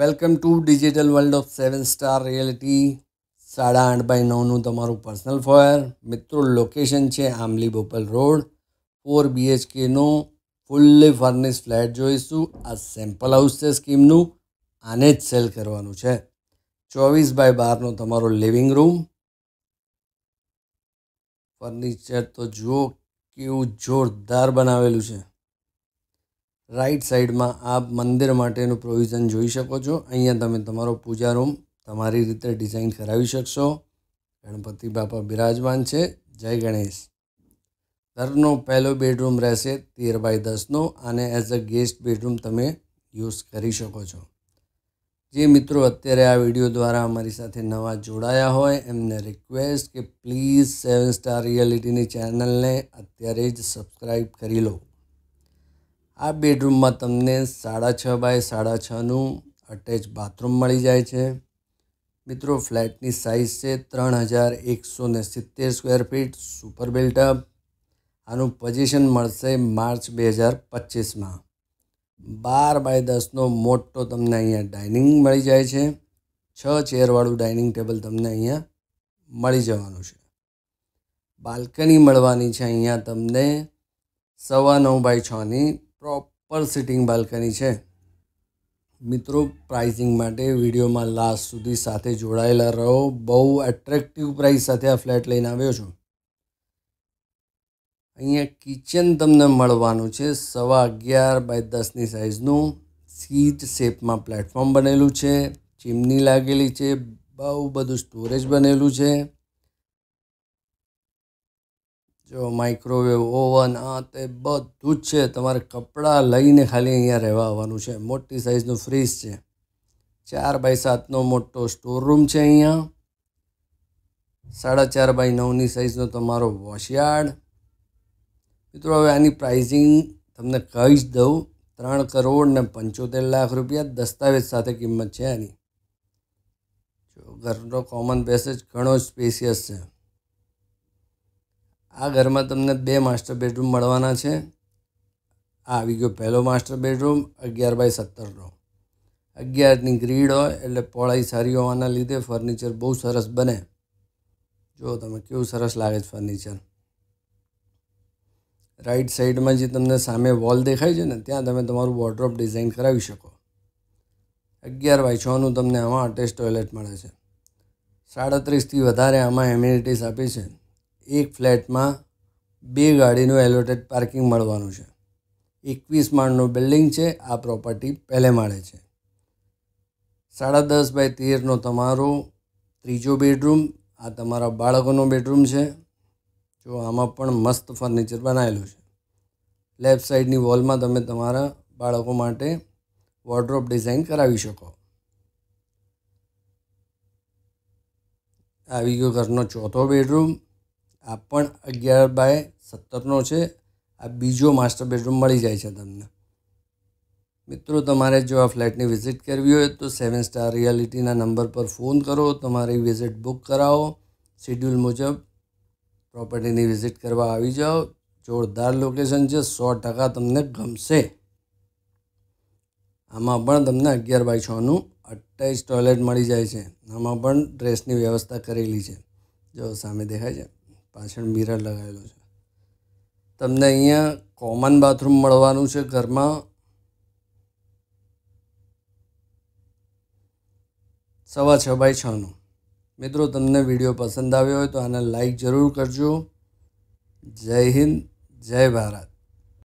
welcome to digital world of Seven Star Reality સાડા આઠ by નવનું તમારું પર્સનલ ફોયર મિત્રો લોકેશન છે આંબલી બોપલ રોડ ફોર બીએચકેનો ફૂલ્લી ફર્નિશ ફ્લેટ જોઈશું આ સેમ્પલ હાઉસ છે સ્કીમનું આને જ સેલ કરવાનું છે ચોવીસ બાય બારનો તમારો લિવિંગ રૂમ ફર્નિચર તો જુઓ કેવું જોરદાર બનાવેલું છે રાઈટ સાઈડમાં આપ મંદિર માટેનું પ્રોવિઝન જોઈ શકો છો અહીંયા તમે તમારો પૂજા રૂમ તમારી રીતે ડિઝાઇન કરાવી શકશો ગણપતિ બાપા બિરાજમાન છે જય ગણેશ ઘરનો પહેલો બેડરૂમ રહેશે તેર બાય દસનો અને એઝ અ ગેસ્ટ બેડરૂમ તમે યુઝ કરી શકો છો જે મિત્રો અત્યારે આ વિડીયો દ્વારા અમારી સાથે નવા જોડાયા હોય એમને રિક્વેસ્ટ કે પ્લીઝ સેવન સ્ટાર રિયાલિટીની ચેનલને અત્યારે જ સબસ્ક્રાઈબ કરી લો આ બેડરૂમમાં તમને સાડા છ બાય સાડા છનું અટેચ બાથરૂમ મળી જાય છે મિત્રો ફ્લેટની સાઇઝ છે ત્રણ હજાર એકસો ને સિત્તેર સ્ક્વેર ફીટ સુપર બિલ્ટઅપ આનું પોઝિશન મળશે માર્ચ બે હજાર પચીસમાં બાર બાય દસનો મોટો તમને અહીંયા ડાઇનિંગ મળી જાય છે છ ચેરવાળું ડાઇનિંગ ટેબલ તમને અહીંયા મળી જવાનું છે બાલ્કની મળવાની છે અહીંયા તમને સવા નવ બાય છની પ્રોપર સિટિંગ બાલ્કની છે મિત્રો પ્રાઇઝિંગ માટે વિડીયોમાં લાસ્ટ સુધી સાથે જોડાયેલા રહો બહુ એટ્રેક્ટિવ પ્રાઇસ સાથે આ ફ્લેટ લઈને આવ્યો છું અહીંયા કિચન તમને મળવાનું છે સવા અગિયાર બાય દસની સાઇઝનું સીટ શેપમાં પ્લેટફોર્મ બનેલું છે ચીમની લાગેલી છે બહુ બધું સ્ટોરેજ બનેલું છે જો માઇક્રોવેવ ઓવન આ તે બધું જ છે તમારે કપડાં લઈને ખાલી અહીંયા રહેવા આવવાનું છે મોટી સાઇઝનું ફ્રીજ છે ચાર બાય સાતનો મોટો સ્ટોરરૂમ છે અહીંયા સાડા ચાર બાય નવની સાઇઝનો તમારો વોશયાર્ડ મિત્રો હવે આની પ્રાઇઝિંગ તમને કહી જ દઉં ત્રણ કરોડ ને પંચોતેર લાખ રૂપિયા દસ્તાવેજ સાથે કિંમત છે આની જો ઘરનો કોમન પેસેજ ઘણો સ્પેશિયસ છે આ ઘરમાં તમને બે માસ્ટર બેડરૂમ મળવાના છે આ આવી ગયો પહેલો માસ્ટર બેડરૂમ અગિયાર બાય સત્તરનો અગિયારની ગ્રીડ હોય એટલે પોળાઈ સારી હોવાના લીધે ફર્નિચર બહુ સરસ બને જો તમે કેવું સરસ લાગે છે ફર્નિચર રાઈટ સાઈડમાં જે તમને સામે વોલ દેખાય છે ને ત્યાં તમે તમારું વોર્ડ્રોપ ડિઝાઇન કરાવી શકો અગિયાર બાય છનું તમને આમાં અટેચ ટોયલેટ મળે છે સાડત્રીસથી વધારે આમાં એમ્યુનિટીઝ આપી છે એક ફ્લેટમાં બે ગાડીનું એલોટેડ પાર્કિંગ મળવાનું છે એકવીસ માળનું બિલ્ડિંગ છે આ પ્રોપર્ટી પહેલે માળે છે સાડા દસ બાય તેરનો તમારો ત્રીજો બેડરૂમ આ તમારા બાળકોનો બેડરૂમ છે જો આમાં પણ મસ્ત ફર્નિચર બનાવેલું છે લેફ્ટ સાઈડની વોલમાં તમે તમારા બાળકો માટે વોર્ડ્રોપ ડિઝાઇન કરાવી શકો આવી ગયો ઘરનો ચોથો બેડરૂમ આ પણ અગિયાર બાય સત્તરનો છે આ બીજો માસ્ટર બેડરૂમ મળી જાય છે તમને મિત્રો તમારે જો આ ફ્લેટની વિઝિટ કરવી હોય તો સેવન સ્ટાર રિયાલિટીના નંબર પર ફોન કરો તમારી વિઝિટ બુક કરાવો શિડ્યુલ મુજબ પ્રોપર્ટીની વિઝિટ કરવા આવી જાઓ જોરદાર લોકેશન છે સો ટકા તમને ગમશે આમાં પણ તમને અગિયાર બાય છનું અઠ્યાવીસ ટોયલેટ મળી જાય છે આમાં પણ ડ્રેસની વ્યવસ્થા કરેલી છે જો સામે દેખાય છે પાછળ મિરર લગાવેલો છે તમને અહીંયા કોમન બાથરૂમ મળવાનું છે ઘરમાં સવા છ બાય છનો મિત્રો તમને વિડીયો પસંદ આવ્યો હોય તો આને લાઈક જરૂર કરજો જય હિન્દ જય ભારત